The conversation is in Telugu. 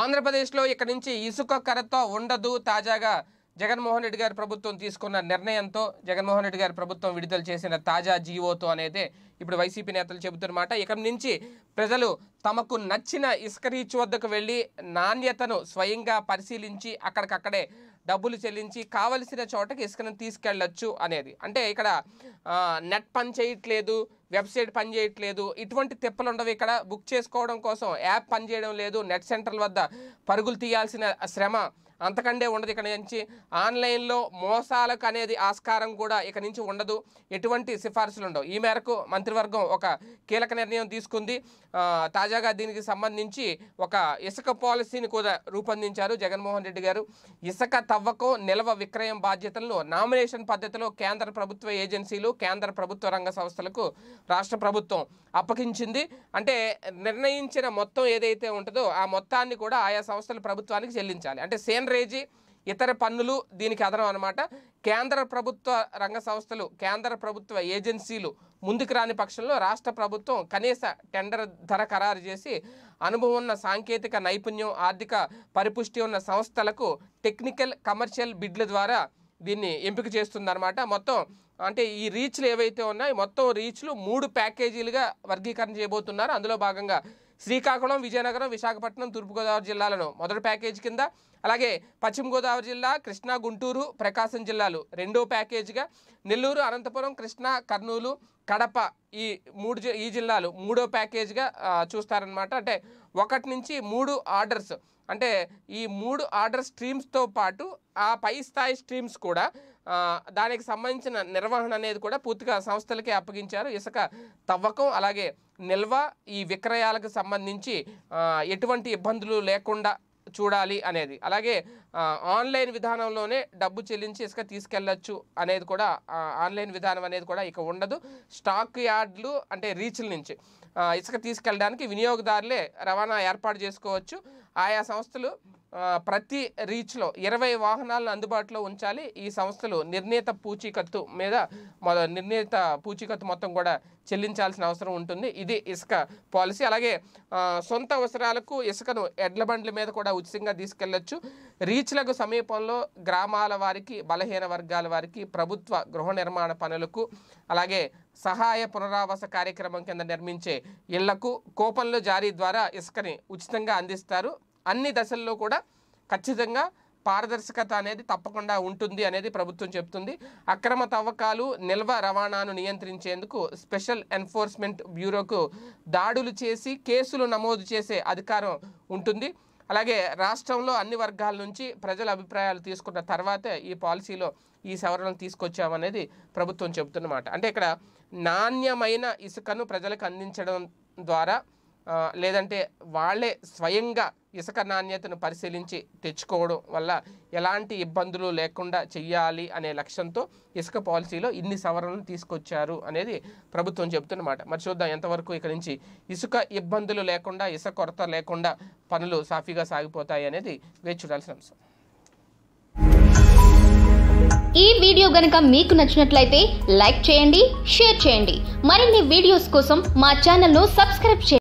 ఆంధ్రప్రదేశ్లో ఇక్కడ నుంచి ఇసుక కర్రతో ఉండదు తాజాగా జగన్మోహన్ రెడ్డి గారి ప్రభుత్వం తీసుకున్న నిర్ణయంతో జగన్మోహన్ రెడ్డి గారి ప్రభుత్వం విడుదల చేసిన తాజా జీవోతో అనేది ఇప్పుడు వైసీపీ నేతలు చెబుతున్నమాట ఇక నుంచి ప్రజలు తమకు నచ్చిన ఇసుక రీచ్ వద్దకు వెళ్ళి నాణ్యతను స్వయంగా పరిశీలించి అక్కడికక్కడే డబ్బులు చెల్లించి కావలసిన చోటకి ఇసుకను తీసుకెళ్ళచ్చు అనేది అంటే ఇక్కడ నెట్ పని చేయట్లేదు వెబ్సైట్ పని చేయట్లేదు ఇటువంటి తిప్పలు ఉండవు ఇక్కడ బుక్ చేసుకోవడం కోసం యాప్ పనిచేయడం లేదు నెట్ సెంటర్ల వద్ద పరుగులు తీయాల్సిన శ్రమ అంతకంటే ఉండదు ఇక్కడ నుంచి ఆన్లైన్లో మోసాలకు అనేది ఆస్కారం కూడా ఇక నుంచి ఉండదు ఎటువంటి సిఫార్సులు ఉండవు ఈ మేరకు మంత్రివర్గం ఒక కీలక నిర్ణయం తీసుకుంది తాజాగా దీనికి సంబంధించి ఒక ఇసుక పాలసీని కూడా రూపొందించారు జగన్మోహన్ రెడ్డి గారు ఇసుక తవ్వకం నిల్వ విక్రయం బాధ్యతలను నామినేషన్ పద్ధతిలో కేంద్ర ప్రభుత్వ ఏజెన్సీలు కేంద్ర ప్రభుత్వ రంగ సంస్థలకు రాష్ట్ర ప్రభుత్వం అప్పగించింది అంటే నిర్ణయించిన మొత్తం ఏదైతే ఉంటుందో ఆ మొత్తాన్ని కూడా ఆయా సంస్థలు ప్రభుత్వానికి చెల్లించాలి అంటే సేంద్ర రేజీ ఇతర పన్నులు దీనికి అదనం అనమాట కేంద్ర ప్రభుత్వ రంగ సంస్థలు కేంద్ర ప్రభుత్వ ఏజెన్సీలు ముందుకు రాని పక్షంలో రాష్ట్ర ప్రభుత్వం కనీస టెండర్ ధర ఖరారు చేసి అనుభవం ఉన్న సాంకేతిక నైపుణ్యం ఆర్థిక పరిపుష్టి ఉన్న సంస్థలకు టెక్నికల్ కమర్షియల్ బిడ్ల ద్వారా దీన్ని ఎంపిక చేస్తుందన్నమాట మొత్తం అంటే ఈ రీచ్లు ఏవైతే ఉన్నాయో మొత్తం రీచ్లు మూడు ప్యాకేజీలుగా వర్గీకరణ చేయబోతున్నారు అందులో భాగంగా శ్రీకాకుళం విజయనగరం విశాఖపట్నం తూర్పుగోదావరి జిల్లాలను మొదటి ప్యాకేజ్ కింద అలాగే పశ్చిమ గోదావరి జిల్లా కృష్ణా గుంటూరు ప్రకాశం జిల్లాలు రెండో ప్యాకేజ్గా నెల్లూరు అనంతపురం కృష్ణా కర్నూలు కడప ఈ మూడు ఈ జిల్లాలు మూడో ప్యాకేజ్గా చూస్తారనమాట అంటే ఒకటి నుంచి మూడు ఆర్డర్స్ అంటే ఈ మూడు ఆర్డర్ స్ట్రీమ్స్తో పాటు ఆ పై స్థాయి స్ట్రీమ్స్ కూడా దానికి సంబంధించిన నిర్వహణ అనేది కూడా పూర్తిగా సంస్థలకే అప్పగించారు ఇసుక తవ్వకం అలాగే నిల్వ ఈ విక్రయాలకు సంబంధించి ఎటువంటి ఇబ్బందులు లేకుండా చూడాలి అనేది అలాగే ఆన్లైన్ విధానంలోనే డబ్బు చెల్లించి ఇసుక తీసుకెళ్ళచ్చు అనేది కూడా ఆన్లైన్ విధానం అనేది కూడా ఇక ఉండదు స్టాక్ యార్డ్లు అంటే రీచ్ల నుంచి ఇసుక తీసుకెళ్ళడానికి వినియోగదారులే రవాణా ఏర్పాటు చేసుకోవచ్చు ఆయా సంస్థలు ప్రతి రీచ్లో ఇరవై వాహనాలను అందుబాటులో ఉంచాలి ఈ సంస్థలు నిర్ణీత పూచీకత్తు మీద నిర్ణీత పూచీకత్తు మొత్తం కూడా చెల్లించాల్సిన అవసరం ఉంటుంది ఇది ఇసుక పాలసీ అలాగే సొంత అవసరాలకు ఇసుకను ఎడ్ల బండ్ల మీద కూడా ఉచితంగా తీసుకెళ్లొచ్చు రీచ్లకు సమీపంలో గ్రామాల వారికి బలహీన వర్గాల వారికి ప్రభుత్వ గృహ నిర్మాణ పనులకు అలాగే సహాయ పునరావాస కార్యక్రమం కింద నిర్మించే ఇళ్లకు కూపన్లు జారీ ద్వారా ఇసుకని ఉచితంగా అందిస్తారు అన్ని దశల్లో కూడా ఖచ్చితంగా పారదర్శకత అనేది తప్పకుండా ఉంటుంది అనేది ప్రభుత్వం చెప్తుంది అక్రమ తవ్వకాలు నిల్వ రవాణాను నియంత్రించేందుకు స్పెషల్ ఎన్ఫోర్స్మెంట్ బ్యూరోకు దాడులు చేసి కేసులు నమోదు చేసే అధికారం ఉంటుంది అలాగే రాష్ట్రంలో అన్ని వర్గాల నుంచి ప్రజల అభిప్రాయాలు తీసుకున్న తర్వాతే ఈ పాలసీలో ఈ సవరణలు తీసుకొచ్చామనేది ప్రభుత్వం చెబుతున్నమాట అంటే ఇక్కడ నాణ్యమైన ఇసుకను ప్రజలకు అందించడం ద్వారా లేదంటే వాళ్ళే స్వయంగా ఇసుక నాణ్యతను పరిశీలించి తెచ్చుకోవడం వల్ల ఎలాంటి ఇబ్బందులు లేకుండా చెయ్యాలి అనే లక్ష్యంతో ఇసుక పాలసీలో ఇన్ని సవరణలు తీసుకొచ్చారు అనేది ప్రభుత్వం చెబుతున్నమాట మరి చూద్దాం ఎంతవరకు ఇక నుంచి ఇసుక ఇబ్బందులు లేకుండా ఇసుక కొరత లేకుండా పనులు సాఫీగా సాగిపోతాయి అనేది వేచి చూడాల్సిన అంశం ఈ వీడియో గనక మీకు నచ్చినట్లయితే లైక్ చేయండి షేర్ చేయండి మరిన్ని వీడియోస్ కోసం మా ను సబ్స్క్రైబ్ చేయండి